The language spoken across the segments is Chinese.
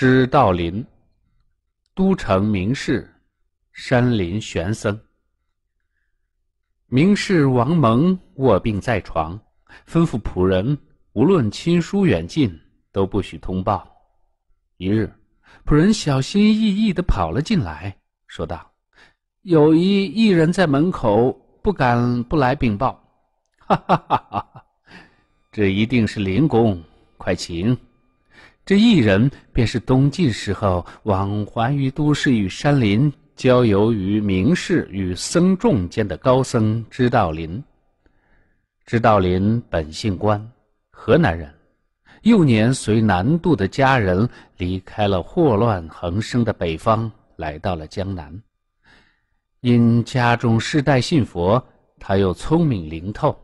知道林，都城名士，山林玄僧。名士王蒙卧病在床，吩咐仆人，无论亲疏远近，都不许通报。一日，仆人小心翼翼的跑了进来，说道：“有一一人在门口，不敢不来禀报。”“哈哈哈哈！这一定是林公，快请。”这一人便是东晋时候往还于都市与山林、交游于名士与僧众间的高僧知道林。知道林本姓关，河南人，幼年随南渡的家人离开了祸乱横生的北方，来到了江南。因家中世代信佛，他又聪明灵透，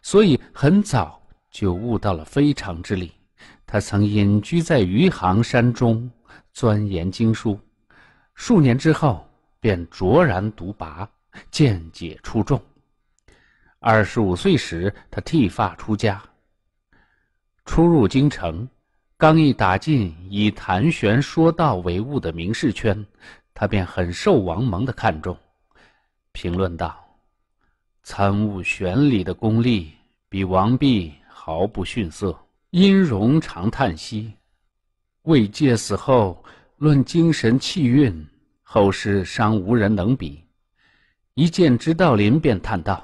所以很早就悟到了非常之理。他曾隐居在余杭山中，钻研经书，数年之后便卓然独拔，见解出众。二十五岁时，他剃发出家。初入京城，刚一打进以谈玄说道为务的名士圈，他便很受王蒙的看重，评论道：“参悟玄理的功力，比王弼毫不逊色。”殷融常叹息，未介死后，论精神气韵，后世尚无人能比。一见知道林便叹道：“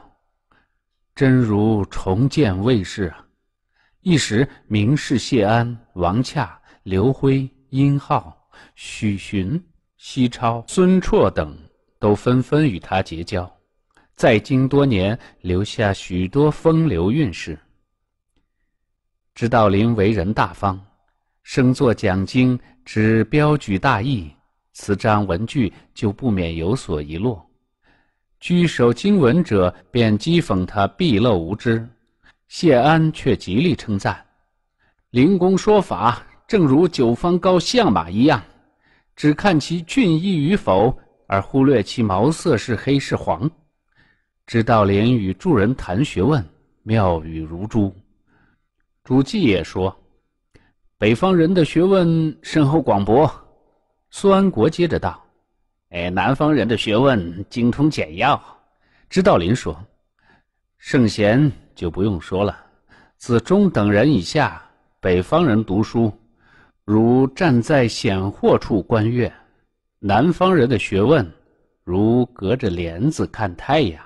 真如重见卫士。”一时名士谢安、王洽、刘徽、殷浩、许询、西超、孙绰等，都纷纷与他结交，在京多年，留下许多风流韵事。知道林为人大方，生作讲经只标举大义，词章文句就不免有所遗落。居首经文者便讥讽他鄙陋无知，谢安却极力称赞，灵公说法正如九方高相马一样，只看其俊逸与否，而忽略其毛色是黑是黄。知道林与助人谈学问，妙语如珠。朱记也说：“北方人的学问深厚广博。”苏安国接着道：“哎，南方人的学问精通简要。”知道林说：“圣贤就不用说了，子中等人以下，北方人读书，如站在险祸处观月；南方人的学问，如隔着帘子看太阳。”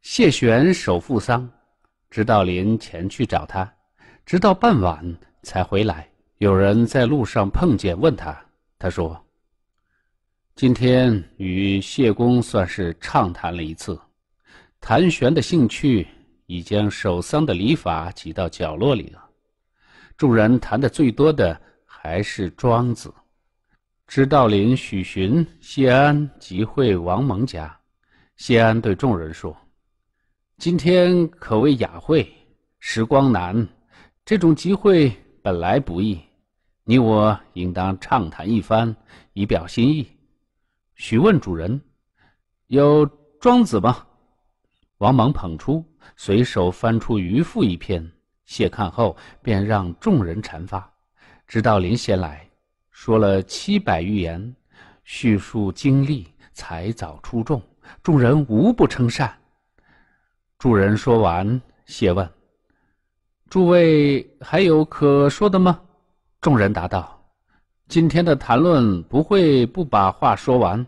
谢玄守富桑。直道林前去找他，直到傍晚才回来。有人在路上碰见，问他，他说：“今天与谢公算是畅谈了一次，谈玄的兴趣已将守丧的礼法挤到角落里了。众人谈的最多的还是庄子。知道林、许寻、谢安集会王蒙家，谢安对众人说。”今天可谓雅会，时光难，这种集会本来不易，你我应当畅谈一番，以表心意。询问主人，有庄子吗？王莽捧出，随手翻出《渔父》一篇，谢看后便让众人阐发，直到林先来说了七百余言，叙述经历，才早出众，众人无不称善。众人说完，谢问：“诸位还有可说的吗？”众人答道：“今天的谈论不会不把话说完。”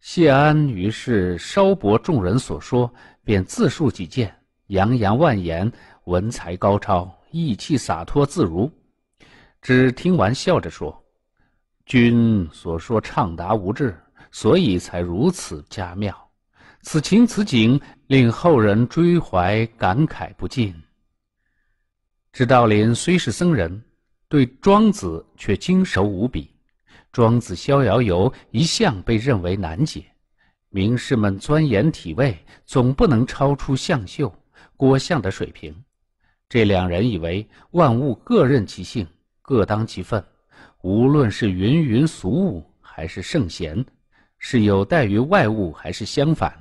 谢安于是稍驳众人所说，便自述己见，洋洋万言，文才高超，意气洒脱自如。只听完，笑着说：“君所说畅达无滞，所以才如此佳妙。”此情此景，令后人追怀感慨不尽。知道林虽是僧人，对庄子却精熟无比。庄子《逍遥游》一向被认为难解，名士们钻研体味，总不能超出向秀、郭象的水平。这两人以为万物各任其性，各当其分，无论是芸芸俗物还是圣贤，是有待于外物还是相反？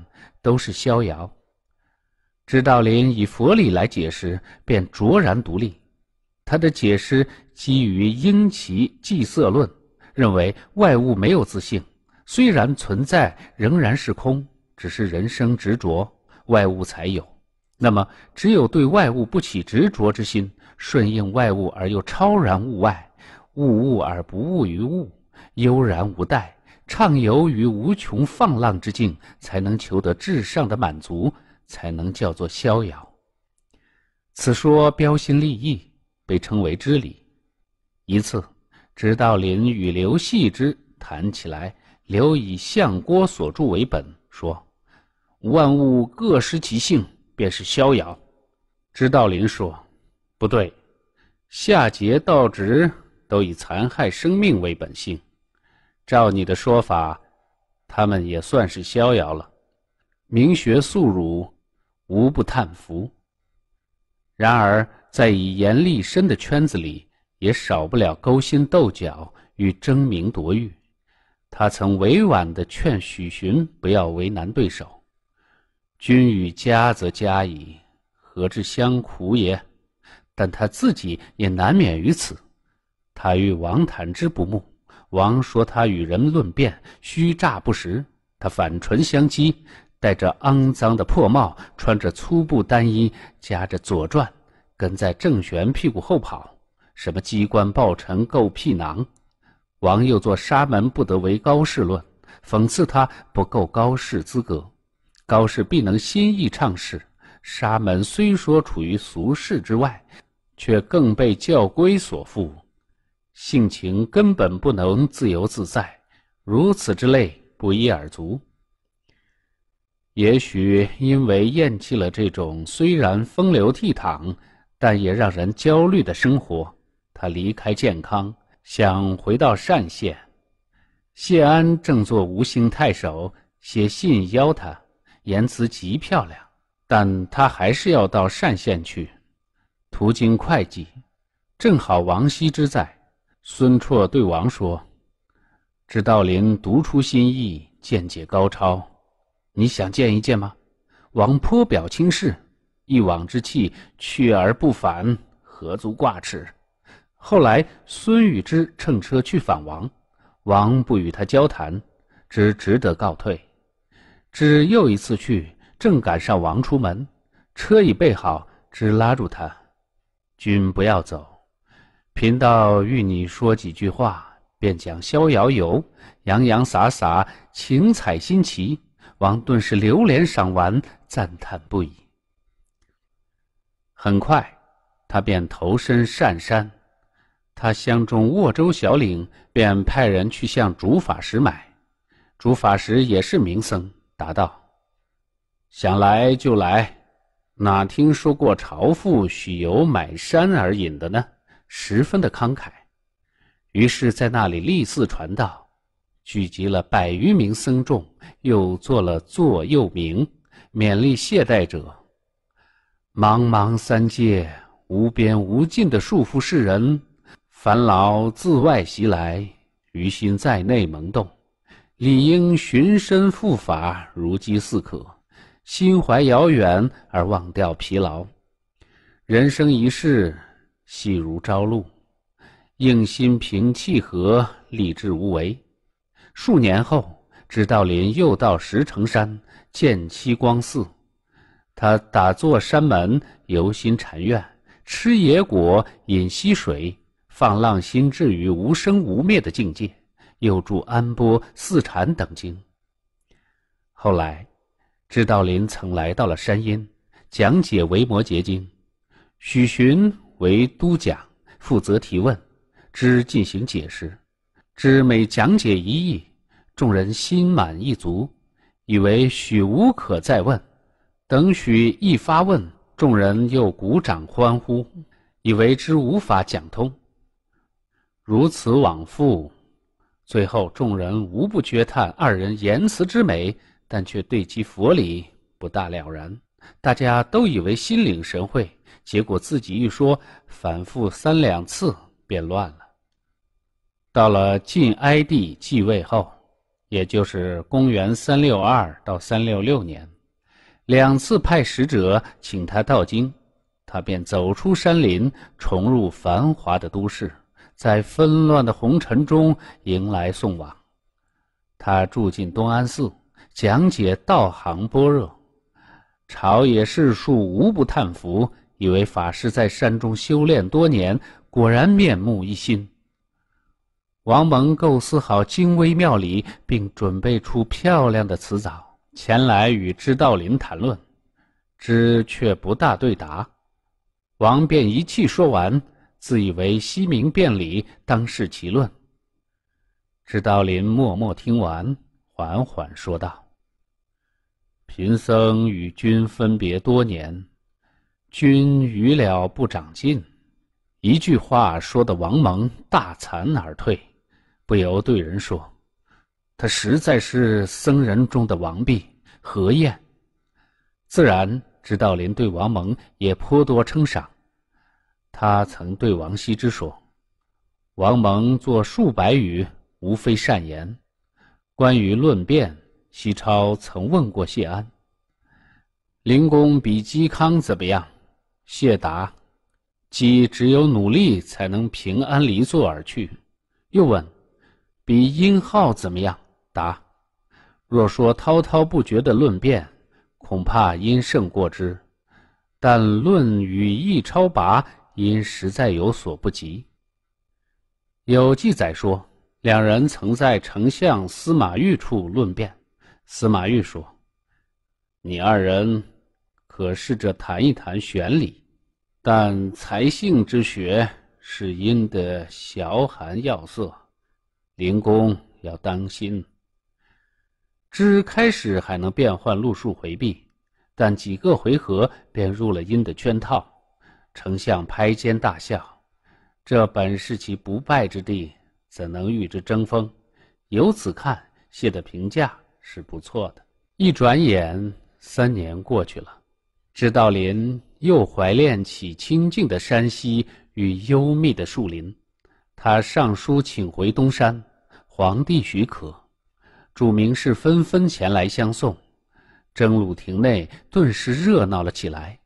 都是逍遥。知道林以佛理来解释，便卓然独立。他的解释基于因其即色论，认为外物没有自性，虽然存在，仍然是空，只是人生执着外物才有。那么，只有对外物不起执着之心，顺应外物而又超然物外，物物而不物于物，悠然无待。畅游于无穷放浪之境，才能求得至上的满足，才能叫做逍遥。此说标新立异，被称为知理。一次，知道林与刘系之谈起来，刘以相郭所著为本，说万物各失其性，便是逍遥。知道林说，不对，夏桀、道直都以残害生命为本性。照你的说法，他们也算是逍遥了。明学素儒，无不叹服。然而，在以言立身的圈子里，也少不了勾心斗角与争名夺誉。他曾委婉地劝许寻不要为难对手：“君与家则家矣，何至相苦也？”但他自己也难免于此。他与王坦之不睦。王说他与人论辩虚诈不实，他反唇相讥，戴着肮脏的破帽，穿着粗布单衣，夹着《左传》，跟在郑玄屁股后跑，什么机关报臣够屁囊。王又做沙门不得为高士论，讽刺他不够高士资格，高士必能心意畅事，沙门虽说处于俗世之外，却更被教规所缚。性情根本不能自由自在，如此之累不一而足。也许因为厌弃了这种虽然风流倜傥，但也让人焦虑的生活，他离开健康，想回到单县。谢安正做吴兴太守，写信邀他，言辞极漂亮，但他还是要到单县去，途经会稽，正好王羲之在。孙绰对王说：“知道林独出心意，见解高超，你想见一见吗？”王颇表轻视，一往之气去而不返，何足挂齿。后来孙与之乘车去访王，王不与他交谈，只只得告退。支又一次去，正赶上王出门，车已备好，只拉住他：“君不要走。”贫道与你说几句话，便讲《逍遥游》，洋洋洒洒，情采新奇。王顿时流连赏玩，赞叹不已。很快，他便投身善山。他相中沃州小岭，便派人去向竺法师买。竺法师也是名僧，答道：“想来就来，哪听说过朝父许由买山而引的呢？”十分的慷慨，于是，在那里立寺传道，聚集了百余名僧众，又做了座右铭，勉励懈怠者。茫茫三界，无边无尽的束缚世人，烦恼自外袭来，于心在内萌动，理应寻身复法，如饥似渴，心怀遥远而忘掉疲劳。人生一世。细如朝露，应心平气和，立志无为。数年后，知道林又到石城山见七光寺，他打坐山门，游心禅院，吃野果，饮溪水，放浪心志于无生无灭的境界。又著《安波四禅等经》。后来，知道林曾来到了山阴，讲解《维摩诘经》，许寻。为督讲负责提问，之进行解释，之每讲解一意，众人心满意足，以为许无可再问；等许一发问，众人又鼓掌欢呼，以为之无法讲通。如此往复，最后众人无不嗟叹二人言辞之美，但却对其佛理不大了然。大家都以为心领神会，结果自己一说，反复三两次便乱了。到了晋哀帝继位后，也就是公元三六二到三六六年，两次派使者请他到京，他便走出山林，重入繁华的都市，在纷乱的红尘中迎来送往。他住进东安寺，讲解道行般若。朝野士庶无不叹服，以为法师在山中修炼多年，果然面目一新。王蒙构思好精微妙理，并准备出漂亮的辞藻，前来与知道林谈论，知却不大对答。王便一气说完，自以为悉明辩理，当是其论。知道林默默听完，缓缓说道。贫僧与君分别多年，君语了不长进，一句话说的王蒙大惭而退，不由对人说：“他实在是僧人中的王弼、何晏。”自然，知道林对王蒙也颇多称赏，他曾对王羲之说：“王蒙作数百语，无非善言，关于论辩。”西超曾问过谢安：“灵公比嵇康怎么样？”谢答：“嵇只有努力才能平安离座而去。”又问：“比殷浩怎么样？”答：“若说滔滔不绝的论辩，恐怕殷胜过之；但论语义超拔，殷实在有所不及。”有记载说，两人曾在丞相司马昱处论辩。司马懿说：“你二人可试着谈一谈玄理，但才性之学是阴的消寒要色，灵公要当心。知开始还能变换路数回避，但几个回合便入了阴的圈套。”丞相拍肩大笑：“这本是其不败之地，怎能与之争锋？由此看谢的评价。”是不错的。一转眼，三年过去了，知道林又怀恋起清静的山溪与幽密的树林，他上书请回东山，皇帝许可，著名士纷纷前来相送，征虏亭内顿时热闹了起来。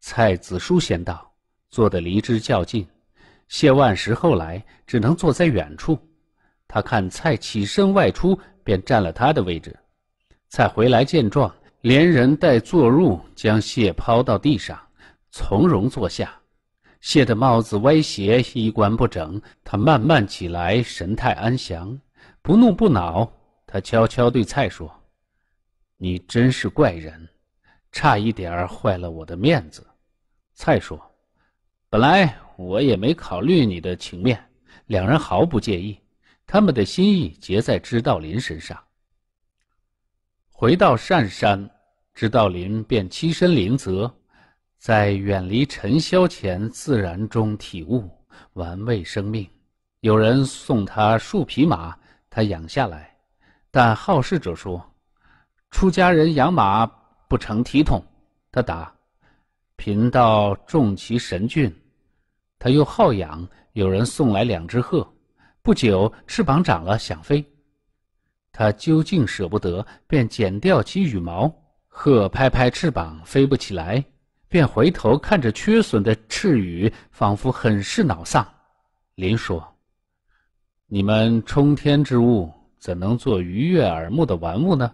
蔡子书先到，坐得离之较近；谢万石后来，只能坐在远处。他看蔡起身外出。便占了他的位置，蔡回来见状，连人带坐入，将蟹抛到地上，从容坐下。蟹的帽子歪斜，衣冠不整。他慢慢起来，神态安详，不怒不恼。他悄悄对蔡说：“你真是怪人，差一点坏了我的面子。”蔡说：“本来我也没考虑你的情面，两人毫不介意。”他们的心意结在知道林身上。回到善山，知道林便栖身林泽，在远离尘嚣前自然中体悟、玩味生命。有人送他数匹马，他养下来。但好事者说，出家人养马不成体统。他答：“贫道重其神骏，他又好养。”有人送来两只鹤。不久，翅膀长了，想飞。他究竟舍不得，便剪掉其羽毛。鹤拍拍翅膀，飞不起来，便回头看着缺损的翅羽，仿佛很是恼丧。林说：“你们冲天之物，怎能做愉悦耳目的玩物呢？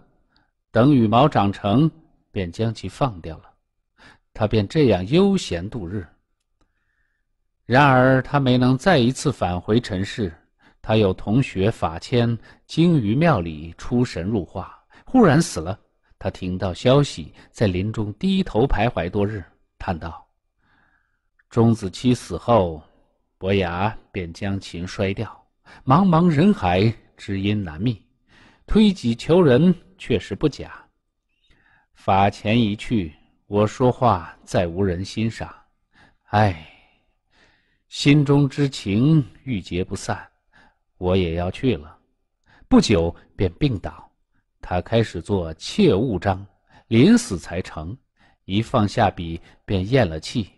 等羽毛长成，便将其放掉了。”他便这样悠闲度日。然而，他没能再一次返回尘世。他有同学法谦，精于庙里，出神入化，忽然死了。他听到消息，在林中低头徘徊多日，叹道：“钟子期死后，伯牙便将琴摔掉。茫茫人海，知音难觅，推己求人，确实不假。法前一去，我说话再无人欣赏。唉，心中之情郁结不散。”我也要去了，不久便病倒。他开始做切勿章，临死才成，一放下笔便咽了气。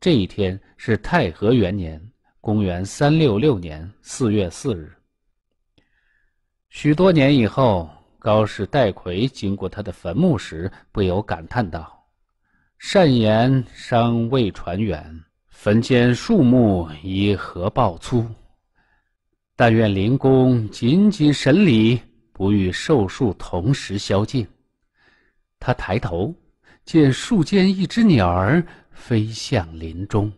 这一天是太和元年，公元三六六年四月四日。许多年以后，高氏戴逵经过他的坟墓时，不由感叹道：“善言伤未传远，坟间树木已合抱粗。”但愿灵公仅仅审理，不与寿树同时宵禁。他抬头，见树间一只鸟儿飞向林中。